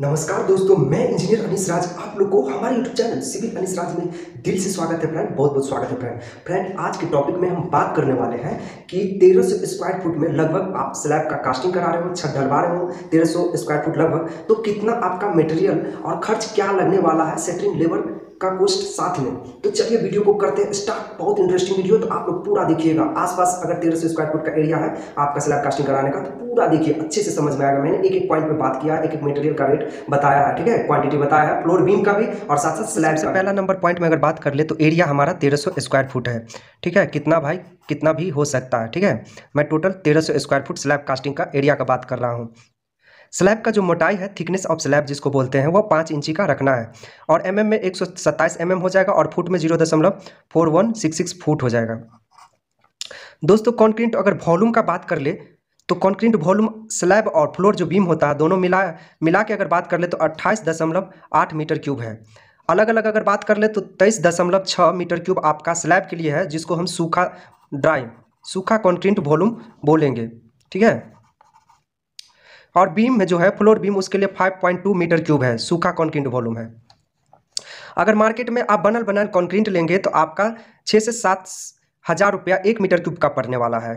नमस्कार दोस्तों मैं इंजीनियर अनिश राज आप लोग को हमारे YouTube channel civil Anis Raj में दिल से स्वागत है फ्रेंड बहुत बहुत स्वागत है फ्रेंड फ्रेंड आज के टॉपिक में हम बात करने वाले हैं कि 1300 स्क्वायर फुट में लगभग आप स्लैब का कास्टिंग करा रहे हो छत ढलवा रहे हो 1300 स्क्वायर फुट लगभग तो कितना आपका मेटेरियल और खर्च क्या लगने वाला है सेटरिंग लेबर का कोस्ट साथ में तो चलिए वीडियो को करते हैं स्टार्ट बहुत इंटरेस्टिंग वीडियो तो आप लोग पूरा देखिएगा आसपास अगर तेरह सौ स्क्वायर फुट का एरिया है आपका स्लैब कास्टिंग कराने का तो पूरा देखिए अच्छे से समझ में आएगा मैंने एक एक पॉइंट पे बात किया एक एक मटेरियल का रेट बताया है ठीक है क्वांटिटी बताया है फ्लोर बीम का भी और साथ साथ स्लैब से पहला नंबर पॉइंट में अगर बात कर ले तो एरिया हमारा तेरह सौ स्क्वायर फुट है ठीक है कितना भाई कितना भी हो सकता है ठीक है मैं टोटल तेरह सौ स्क्वायर फुट स्लैब कास्टिंग का एरिया का बात कर रहा हूँ स्लैब का जो मोटाई है थिकनेस ऑफ स्लैब जिसको बोलते हैं वो पाँच इंची का रखना है और एम mm में एक सौ सत्ताईस एम mm हो जाएगा और फुट में जीरो दशमलव four one six six foot हो जाएगा दोस्तों कॉन्क्रीट अगर वॉल्यूम का बात कर ले तो कंक्रीट वॉल्यूम स्लैब और फ्लोर जो बीम होता है दोनों मिला मिला के अगर बात कर ले तो अट्ठाईस दशमलव आठ मीटर क्यूब है अलग अलग अगर बात कर ले तो तेईस दशमलव छः मीटर क्यूब आपका स्लैब के लिए है जिसको हम सूखा ड्राई सूखा कंक्रीट वॉल्यूम बोलेंगे ठीक है और बीम में जो है फ्लोर बीम उसके लिए 5.2 मीटर क्यूब है सूखा कॉन्क्रीट वॉल्यूम है अगर मार्केट में आप बनल बनल कॉन्क्रीट लेंगे तो आपका छः से सात हज़ार रुपया एक मीटर क्यूब का पड़ने वाला है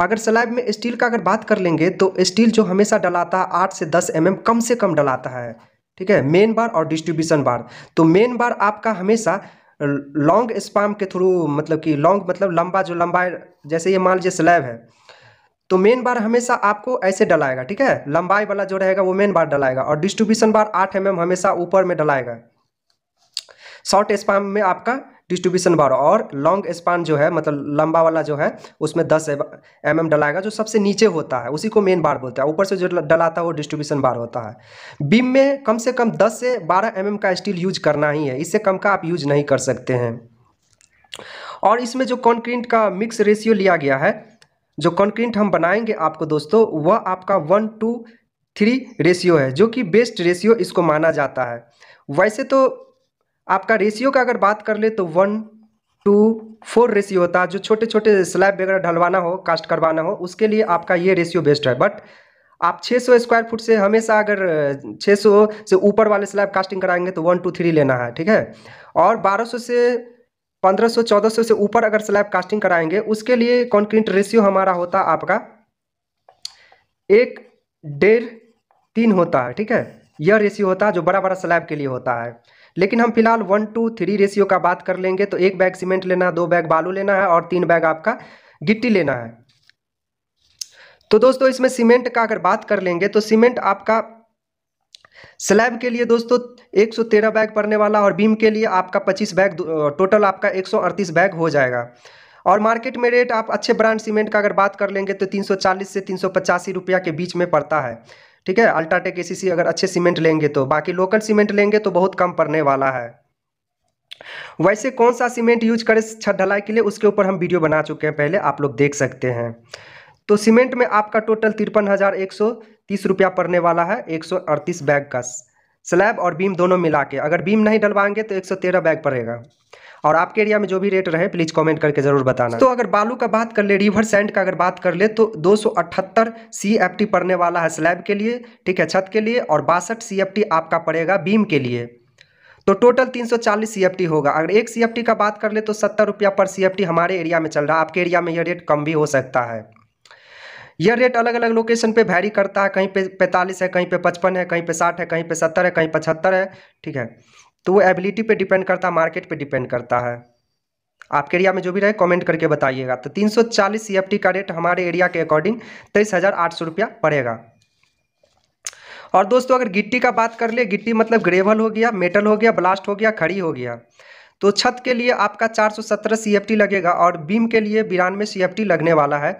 अगर स्लैब में स्टील का अगर बात कर लेंगे तो स्टील जो हमेशा डलाता है आठ से दस एम mm कम से कम डलाता है ठीक है मेन बार और डिस्ट्रीब्यूशन बार तो मेन बार आपका हमेशा लॉन्ग स्पाम के थ्रू मतलब कि लॉन्ग मतलब लंबा जो लंबा जैसे ये मान लीजिए स्लैब है तो मेन बार हमेशा आपको ऐसे डलाएगा ठीक है लंबाई वाला जो रहेगा वो मेन बार डलाएगा और डिस्ट्रीब्यूशन बार आठ एम mm हमेशा ऊपर में डलाएगा शॉर्ट स्पान में आपका डिस्ट्रीब्यूशन बार और लॉन्ग स्पान जो है मतलब लंबा वाला जो है उसमें दस एम mm एम डलाएगा जो सबसे नीचे होता है उसी को मेन बार बोलते हैं ऊपर से जो डलाता है वो डिस्ट्रीब्यूशन बार होता है बीम में कम से कम दस से बारह एम mm एम का स्टील यूज करना ही है इससे कम का आप यूज नहीं कर सकते हैं और इसमें जो कॉन्क्रीट का मिक्स रेशियो लिया गया है जो कंक्रीट हम बनाएंगे आपको दोस्तों वह आपका वन टू थ्री रेशियो है जो कि बेस्ट रेशियो इसको माना जाता है वैसे तो आपका रेशियो का अगर बात कर ले तो वन टू फोर रेशियो होता है जो छोटे छोटे स्लैब वगैरह ढलवाना हो कास्ट करवाना हो उसके लिए आपका ये रेशियो बेस्ट है बट आप 600 स्क्वायर फुट से हमेशा अगर 600 से ऊपर वाले स्लैब कास्टिंग कराएंगे तो वन टू थ्री लेना है ठीक है और 1200 से पंद्रह सौ चौदह सौ से ऊपर अगर स्लैब कास्टिंग कराएंगे उसके लिए कॉन्क्रीट रेशियो हमारा होता आपका एक डेढ़ तीन होता है ठीक है यह रेशियो होता है जो बड़ा बड़ा स्लैब के लिए होता है लेकिन हम फिलहाल वन टू थ्री रेशियो का बात कर लेंगे तो एक बैग सीमेंट लेना है दो बैग बालू लेना है और तीन बैग आपका गिट्टी लेना है तो दोस्तों इसमें सीमेंट का अगर बात कर लेंगे तो सीमेंट आपका स्लैब के लिए दोस्तों 113 बैग पड़ने वाला और बीम के लिए आपका 25 बैग टोटल आपका 138 बैग हो जाएगा और मार्केट में रेट आप अच्छे ब्रांड सीमेंट का अगर बात कर लेंगे तो 340 से तीन रुपया के बीच में पड़ता है ठीक है अल्ट्राटेक ए अगर अच्छे सीमेंट लेंगे तो बाकी लोकल सीमेंट लेंगे तो बहुत कम पड़ने वाला है वैसे कौन सा सीमेंट यूज करें छत ढलाई के लिए उसके ऊपर हम वीडियो बना चुके हैं पहले आप लोग देख सकते हैं तो सीमेंट में आपका टोटल तिरपन हज़ार एक सौ तीस रुपया पड़ने वाला है एक सौ अड़तीस बैग का स्लैब और बीम दोनों मिला के अगर बीम नहीं डलवाएंगे तो 113 बैग पड़ेगा और आपके एरिया में जो भी रेट रहे प्लीज़ कमेंट करके ज़रूर बताना तो अगर बालू का बात कर ले रिवर सैंड का अगर बात कर ले तो 278 टी पड़ने वाला है स्लैब के लिए ठीक है छत के लिए और बासठ टी आपका पड़ेगा बीम के लिए तो टोटल 340 टी होगा अगर एक टी का बात कर ले तो सत्तर रुपया पर टी हमारे एरिया में चल रहा है आपके एरिया में यह रेट कम भी हो सकता है यह रेट अलग अलग लोकेशन पे वैरी करता है कहीं पे पैंतालीस है कहीं पे पचपन है कहीं पे साठ है कहीं पे सत्तर है कहीं पचहत्तर है ठीक है तो वो एबिलिटी पे डिपेंड करता है मार्केट पे डिपेंड करता है आपके एरिया में जो भी रहे कमेंट करके बताइएगा तो 340 टी का रेट हमारे एरिया के अकॉर्डिंग तेईस हज़ार आठ सौ रुपया पड़ेगा और दोस्तों अगर गिट्टी का बात कर ले गिट्टी मतलब ग्रेवल हो गया मेटल हो गया ब्लास्ट हो गया खड़ी हो गया तो छत के लिए आपका 417 टी लगेगा और बीम के लिए बिरानवे टी लगने वाला है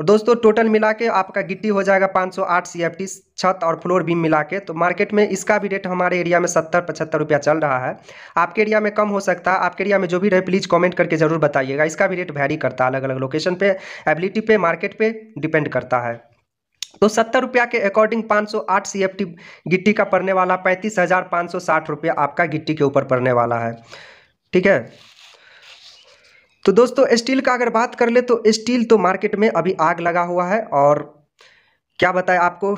और दोस्तों टोटल मिला के आपका गिट्टी हो जाएगा 508 सीएफटी छत और फ्लोर बीम मिला के तो मार्केट में इसका भी रेट हमारे एरिया में सत्तर पचहत्तर रुपया चल रहा है आपके एरिया में कम हो सकता है आपके एरिया में जो भी रहे प्लीज़ कमेंट करके ज़रूर बताइएगा इसका भी रेट वैरी करता है अलग अलग लोकेशन पर एबिलिटी पे मार्केट पर डिपेंड करता है तो सत्तर रुपया के अकॉर्डिंग 508 सीएफटी गिट्टी का पड़ने वाला पैंतीस हज़ार रुपया आपका गिट्टी के ऊपर पड़ने वाला है ठीक है तो दोस्तों स्टील का अगर बात कर ले तो स्टील तो मार्केट में अभी आग लगा हुआ है और क्या बताएं आपको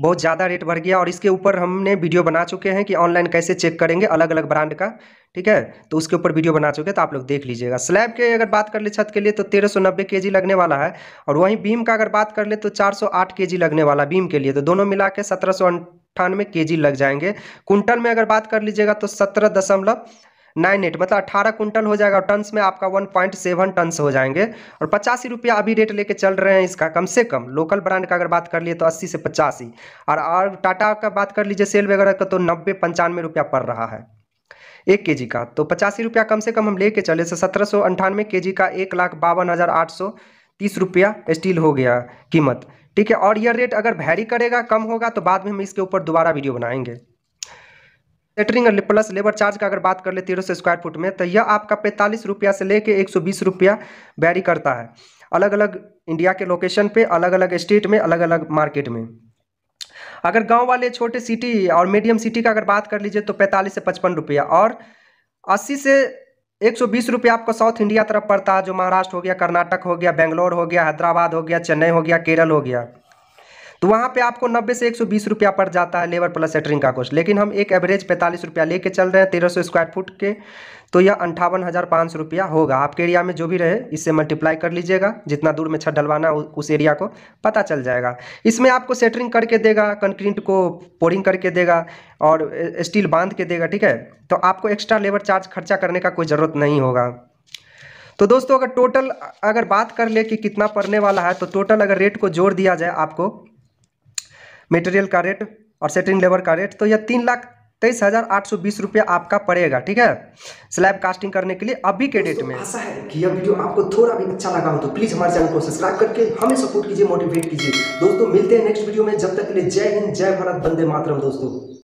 बहुत ज़्यादा रेट बढ़ गया और इसके ऊपर हमने वीडियो बना चुके हैं कि ऑनलाइन कैसे चेक करेंगे अलग अलग ब्रांड का ठीक है तो उसके ऊपर वीडियो बना चुके हैं तो आप लोग देख लीजिएगा स्लैब के अगर बात कर ले छत के लिए तो तेरह सौ नब्बे के जी लगने वाला है और वहीं बीम का अगर बात कर ले तो चार सौ आठ के जी लगने वाला बीम के लिए तो दोनों मिला के सत्रह सौ अंठानवे के जी लग जाएंगे कुंटल में अगर बात कर लीजिएगा तो सत्रह दशमलव नाइन एट मतलब अट्ठारह कुंटल हो जाएगा टन्स में आपका वन पॉइंट सेवन टन्स हो जाएंगे और पचासी रुपया अभी रेट लेके चल रहे हैं इसका कम से कम लोकल ब्रांड का अगर बात कर लिए तो अस्सी से पचासी और, और टाटा का बात कर लीजिए सेल वगैरह का तो नब्बे पंचानवे रुपया पड़ रहा है एक के जी का तो पचासी रुपया कम से कम हम लेके चले से तो सत्रह सौ अंठानवे के जी का एक लाख बावन हज़ार आठ सौ तीस रुपया स्टील हो गया कीमत ठीक है और यह रेट अगर वैरी करेगा कम होगा तो बाद में हम इसके ऊपर दोबारा वीडियो बनाएंगे कैटरिंग और प्लस लेबर चार्ज का अगर बात कर ले तेरह सौ स्क्वायर फुट में तो यह आपका पैंतालीस रुपया से लेके एक सौ बीस रुपया बैरी करता है अलग अलग इंडिया के लोकेशन पे अलग अलग स्टेट में अलग अलग मार्केट में अगर गांव वाले छोटे सिटी और मीडियम सिटी का अगर बात कर लीजिए तो पैंतालीस से पचपन रुपया और अस्सी से एक सौ बीस रुपया आपको साउथ इंडिया तरफ पड़ता है जो महाराष्ट्र हो गया कर्नाटक हो गया बेंगलोर हो गया हैदराबाद हो गया चेन्नई हो गया केरल हो गया तो वहाँ पे आपको 90 से 120 रुपया पड़ जाता है लेबर प्लस सेटरिंग का कोस्ट लेकिन हम एक एवरेज पैंतालीस रुपया लेके चल रहे हैं तेरह स्क्वायर फुट के तो यह अंठावन हज़ार पाँच सौ रुपया होगा आपके एरिया में जो भी रहे इससे मल्टीप्लाई कर लीजिएगा जितना दूर में छत डलवाना उस एरिया को पता चल जाएगा इसमें आपको सेटरिंग करके देगा कंक्रीट को पोरिंग करके देगा और स्टील बांध के देगा ठीक है तो आपको एक्स्ट्रा लेबर चार्ज खर्चा करने का कोई ज़रूरत नहीं होगा तो दोस्तों अगर टोटल अगर बात कर ले कि कितना पड़ने वाला है तो टोटल अगर रेट को जोड़ दिया जाए आपको मेटेरियल का रेट और सेटिन लेबर का रेट तो यह तीन लाख तेईस हजार आठ सौ बीस रुपया आपका पड़ेगा ठीक है स्लैब कास्टिंग करने के लिए अभी के डेट में आशा है कि यह वीडियो आपको थोड़ा भी अच्छा लगा हो तो प्लीज हमारे चैनल को सब्सक्राइब करके हमें सपोर्ट कीजिए मोटिवेट कीजिए दोस्तों मिलते हैं नेक्स्ट वीडियो में जब तक के लिए जय हिंद जय भारत बंदे मातरम दोस्तों